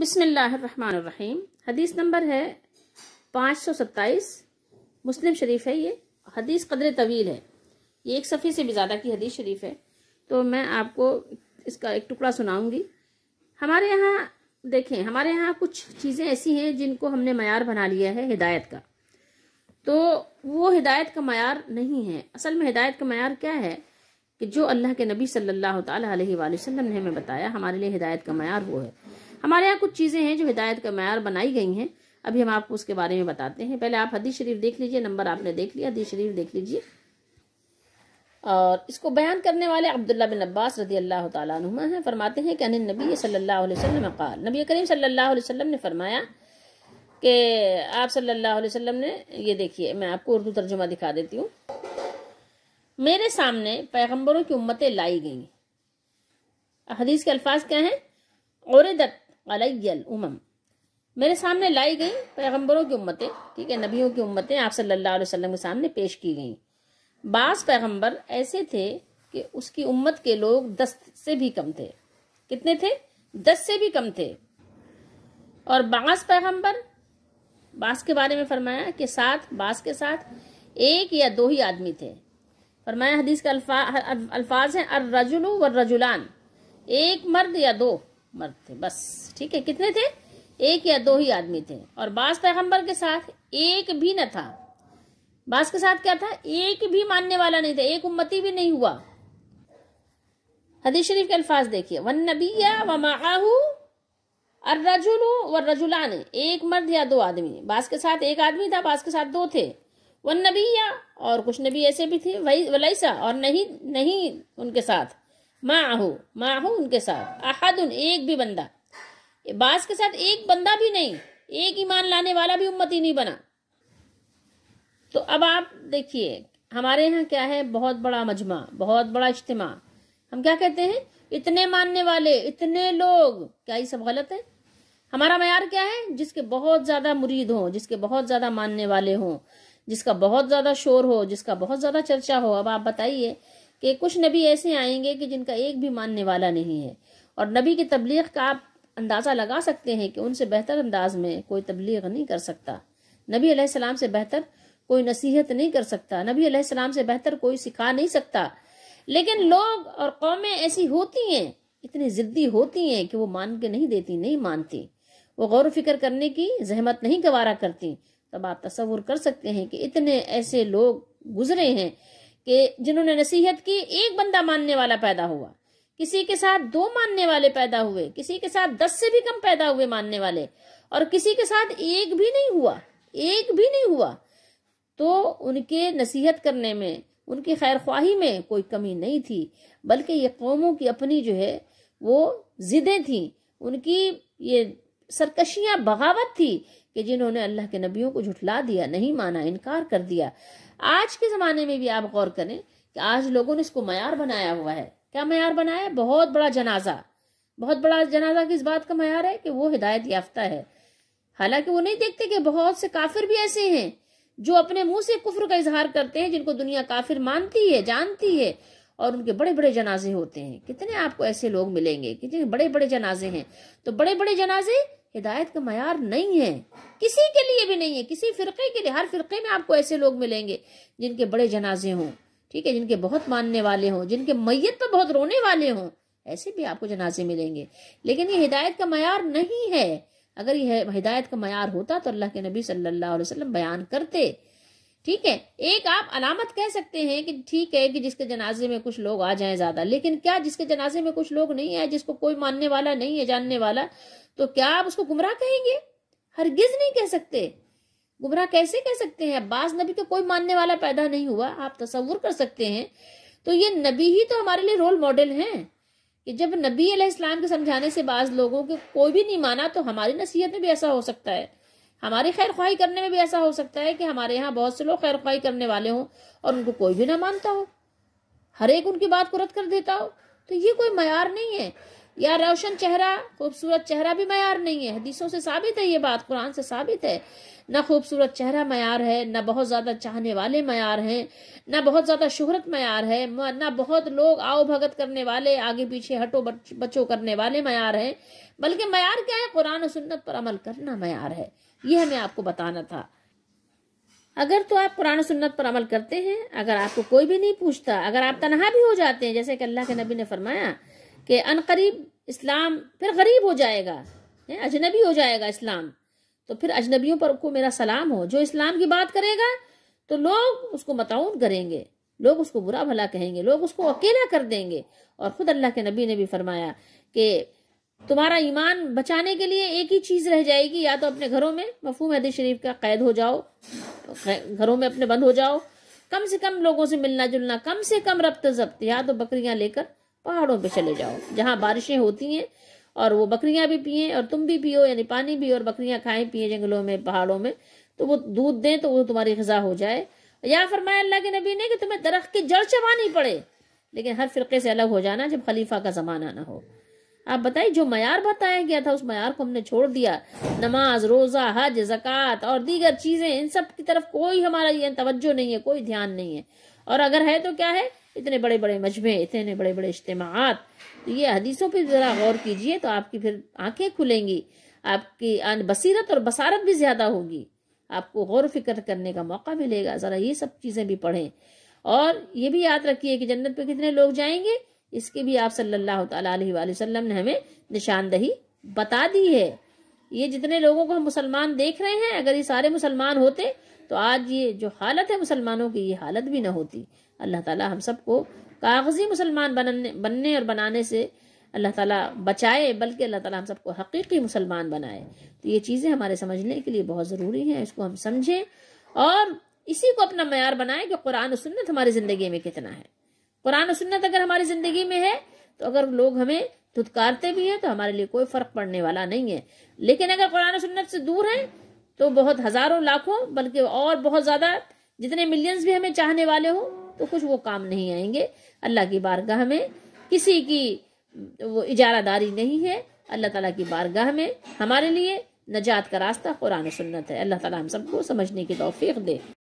बिसमीम हदीस नंबर है पाँच सौ सत्ताईस मुस्लिम शरीफ है ये हदीस कदर तवील है ये एक सफ़ी से भी ज़्यादा की हदीस शरीफ है तो मैं आपको इसका एक टुकड़ा सुनाऊंगी हमारे यहाँ देखें हमारे यहाँ कुछ चीज़ें ऐसी हैं जिनको हमने मैार बना लिया है हिदायत का तो वो हिदायत का मैार नहीं है असल में हिदायत का मैार क्या है कि जो अल्लाह के नबी सल्लल्लाहु अलैहि वसल्लम ने हमें बताया हमारे लिए हिदायत का मैार वो है हमारे यहाँ कुछ चीज़ें हैं जो हिदायत का मैार बनाई गई हैं अभी हम आपको उसके बारे में बताते हैं पहले आप हदीस शरीफ देख लीजिए नंबर आपने देख लिया हदीस शरीफ देख लीजिए और इसको बयान करने वाले अब्दुल्ला बिन अब्बास रदी अल्लाह तुमा हैं फरमाते हैं कि अन नबी सल्लल्लाहु अलैहि वसल्लम कहा नबी करीम सल्लल्लाहु अलैहि वसल्लम ने फरमाया कि आप सल्लल्लाहु अलैहि वसल्लम ने ये देखिए मैं आपको उर्दू तर्जुमा दिखा देती हूँ मेरे सामने पैगम्बरों की उम्मतें लाई गई हदीस के अल्फाज क्या हैं औरदत अलैल मेरे सामने लाई गई पैगम्बरों की उम्मतें ठीक है नबियों की उम्मतें आप सल्लल्लाहु अलैहि वसल्लम के सामने पेश की गई बास पैगम्बर ऐसे थे कि उसकी उम्मत के लोग दस से भी कम थे कितने थे दस से भी कम थे और बास पैगम्बर बास के बारे में फरमाया कि साथ बास के साथ एक या दो ही आदमी थे फरमाया हदीस का अल्फाज हैं अर रजुल व रजुलान एक मर्द या दो मर्द थे बस ठीक है कितने थे एक या दो ही आदमी थे और बास पैगंबर के साथ एक भी न था बास के साथ क्या था एक भी मानने वाला नहीं था एक उम्मती भी नहीं हुआ हदीस शरीफ के अल्फाज देखिए वन नबिया व माहू और रजुल व रजुलान एक मर्द या दो आदमी बास के साथ एक आदमी था बास के साथ दो थे वन नबिया और कुछ नबी ऐसे भी थे वही वलैसा और नहीं नहीं उनके साथ माहू माहू उनके साथ अहदुन एक भी बंदा बास के साथ एक बंदा भी नहीं एक ईमान लाने वाला भी उम्मती नहीं बना तो अब आप देखिए हमारे यहाँ क्या है बहुत बड़ा मजमा बहुत बड़ा इज्तम हम क्या कहते हैं इतने मानने वाले इतने लोग क्या ये सब गलत है हमारा मैार क्या है जिसके बहुत ज़्यादा मुरीद हों जिसके बहुत ज़्यादा मानने वाले हों जिसका बहुत ज़्यादा शोर हो जिसका बहुत ज़्यादा चर्चा हो अब आप बताइए कि कुछ नबी ऐसे आएंगे कि जिनका एक भी मानने वाला नहीं है और नबी की तबलीग का आप अंदाज़ा लगा सकते हैं कि उनसे बेहतर अंदाज में कोई तबलीग नहीं कर सकता नबी अलैहिस्सलाम से बेहतर कोई नसीहत नहीं कर सकता नबी अलैहिस्सलाम से बेहतर कोई सिखा नहीं सकता लेकिन लोग और कौमें ऐसी होती हैं इतनी ज़िद्दी होती हैं कि वो मान के नहीं देती नहीं मानती वो गौर फिक्र करने की जहमत नहीं गवारा करती तब आप तस्वुर कर सकते हैं कि इतने ऐसे लोग गुजरे हैं कि जिन्होंने नसीहत की एक बंदा मानने वाला पैदा हुआ किसी के साथ दो मानने वाले पैदा हुए किसी के साथ दस से भी कम पैदा हुए मानने वाले और किसी के साथ एक भी नहीं हुआ एक भी नहीं हुआ तो उनके नसीहत करने में उनकी खैर ख्वाही में कोई कमी नहीं थी बल्कि ये कौमों की अपनी जो है वो ज़िदें थी उनकी ये सरकशियां बगावत थी कि जिन्होंने अल्लाह के नबियों को झुठला दिया नहीं माना इनकार कर दिया आज के ज़माने में भी आप गौर करें कि आज लोगों ने इसको मैार बनाया हुआ है क्या मैार बनाया है बहुत बड़ा जनाजा बहुत बड़ा जनाजा किस बात का मैार है कि वो हिदायत याफ्ता है हालांकि वो नहीं देखते कि बहुत से काफिर भी ऐसे हैं जो अपने मुंह से कुफर का इजहार करते हैं जिनको दुनिया काफिर मानती है जानती है और उनके बड़े बड़े जनाजे होते हैं कितने आपको ऐसे लोग मिलेंगे कितने बड़े बड़े जनाजे हैं तो बड़े बड़े जनाजे हिदायत का मैार नहीं है किसी के लिए भी नहीं है किसी फ़िरके के लिए हर फ़िरके में आपको ऐसे लोग मिलेंगे जिनके बड़े जनाजे हों ठीक है जिनके बहुत मानने वाले हों जिनके मैयत पर बहुत रोने वाले हों ऐसे भी आपको जनाजे मिलेंगे लेकिन ये हिदायत का मैार नहीं है अगर यह हिदायत का मैार होता तो अल्लाह के नबी सल्लल्लाहु अलैहि वसल्लम बयान करते ठीक है एक आप अलामत कह सकते हैं कि ठीक है कि जिसके जनाजे में कुछ लोग आ जाएं ज्यादा लेकिन क्या जिसके जनाजे में कुछ लोग नहीं आए जिसको कोई मानने वाला नहीं है जानने वाला तो क्या आप उसको गुमराह कहेंगे हरगिज नहीं कह सकते गुमराह कैसे कह सकते हैं अब्बास नबी का कोई मानने वाला पैदा नहीं हुआ आप तस्वुर कर सकते हैं तो ये नबी ही तो हमारे लिए रोल मॉडल हैं कि जब नबी अलैहिस्सलाम के समझाने से बाज लोगों के कोई भी नहीं माना तो हमारी नसीहत में भी ऐसा हो सकता है हमारी खैर ख्वाही करने में भी ऐसा हो सकता है कि हमारे यहाँ बहुत से लोग खैर ख्वाही करने वाले हों और उनको कोई भी ना मानता हो हर एक उनकी बात को रद्द कर देता हो तो ये कोई मैार नहीं है या रोशन चेहरा खूबसूरत चेहरा भी मैार नहीं है हदीसों से साबित है ये बात कुरान से साबित है न खूबसूरत चेहरा मैार है ना बहुत ज़्यादा चाहने वाले मैार हैं न बहुत ज़्यादा शोहरत मैार है ना बहुत लोग आओ भगत करने वाले आगे पीछे हटो बचो करने वाले मैार हैं बल्कि मैार क्या है कुरान और सुन्नत पर अमल करना मैार है ये हमें आपको बताना था अगर तो आप कुरान सुन्नत पर अमल करते हैं अगर आपको कोई भी नहीं पूछता अगर आप तनहा भी हो जाते हैं जैसे कि अल्लाह के नबी ने फरमाया कि अनकरीब इस्लाम फिर गरीब हो जाएगा अजनबी हो जाएगा इस्लाम तो फिर अजनबियों पर को मेरा सलाम हो जो इस्लाम की बात करेगा तो लोग उसको मताउन करेंगे लोग उसको बुरा भला कहेंगे लोग उसको अकेला कर देंगे और ख़ुद अल्लाह के नबी ने भी फरमाया कि तुम्हारा ईमान बचाने के लिए एक ही चीज़ रह जाएगी या तो अपने घरों में मफहूम हदीस शरीफ का कैद हो जाओ घरों में अपने बंद हो जाओ कम से कम लोगों से मिलना जुलना कम से कम रब्त जब्त या तो बकरियां लेकर पहाड़ों पे चले जाओ जहाँ बारिशें होती हैं और वो बकरियां भी पिए और तुम भी पियो यानी पानी भी और बकरियां खाएं पिए जंगलों में पहाड़ों में तो वो दूध दें तो वो तुम्हारी गजा हो जाए या फरमाया अल्लाह के नबी ने कि तुम्हें दरख्त की जड़ चबानी पड़े लेकिन हर फिरके से अलग हो जाना जब खलीफा का ज़माना ना हो आप बताइए जो मैार बताया गया था उस मैार को हमने छोड़ दिया नमाज रोज़ा हज जक़ात और दीगर चीज़ें इन सब की तरफ कोई हमारा ये तवज्जो नहीं है कोई ध्यान नहीं है और अगर है तो क्या है इतने बड़े बड़े मजमे इतने बड़े बड़े इज्तमात तो ये हदीसों पर ज़रा गौर कीजिए तो आपकी फिर आंखें खुलेंगी आपकी बसीरत और बसारत भी ज़्यादा होगी आपको गौर फिक्र करने का मौका मिलेगा ज़रा ये सब चीज़ें भी पढ़ें और ये भी याद रखिए कि जन्नत पे कितने लोग जाएंगे इसके भी आप सल्लल्लाहु अलैहि वसल्लम ने हमें निशानदही बता दी है ये जितने लोगों को हम मुसलमान देख रहे हैं अगर ये सारे मुसलमान होते तो आज ये जो हालत है मुसलमानों की ये हालत भी ना होती अल्लाह ताला हम सबको कागज़ी मुसलमान बनने बनने और बनाने से अल्लाह ताला बचाए बल्कि अल्लाह ताला हम सबको हकीकी मुसलमान बनाए तो ये चीज़ें हमारे समझने के लिए बहुत ज़रूरी हैं इसको हम समझें और इसी को अपना मैार बनाएं कि कुरान और सुन्नत हमारी ज़िंदगी में कितना है कुरान और सुन्नत अगर हमारी ज़िंदगी में है तो अगर लोग हमें धुतकारते भी हैं तो हमारे लिए कोई फ़र्क पड़ने वाला नहीं है लेकिन अगर कुरान सुन्नत से दूर हैं तो बहुत हजारों लाखों बल्कि और बहुत ज्यादा जितने मिलियंस भी हमें चाहने वाले हों तो कुछ वो काम नहीं आएंगे अल्लाह की बारगाह में किसी की वो इजारादारी नहीं है अल्लाह ताला की बारगाह में हमारे लिए नजात का रास्ता कुरान सुन्नत है अल्लाह ताला हम सबको समझने की तौफीक दे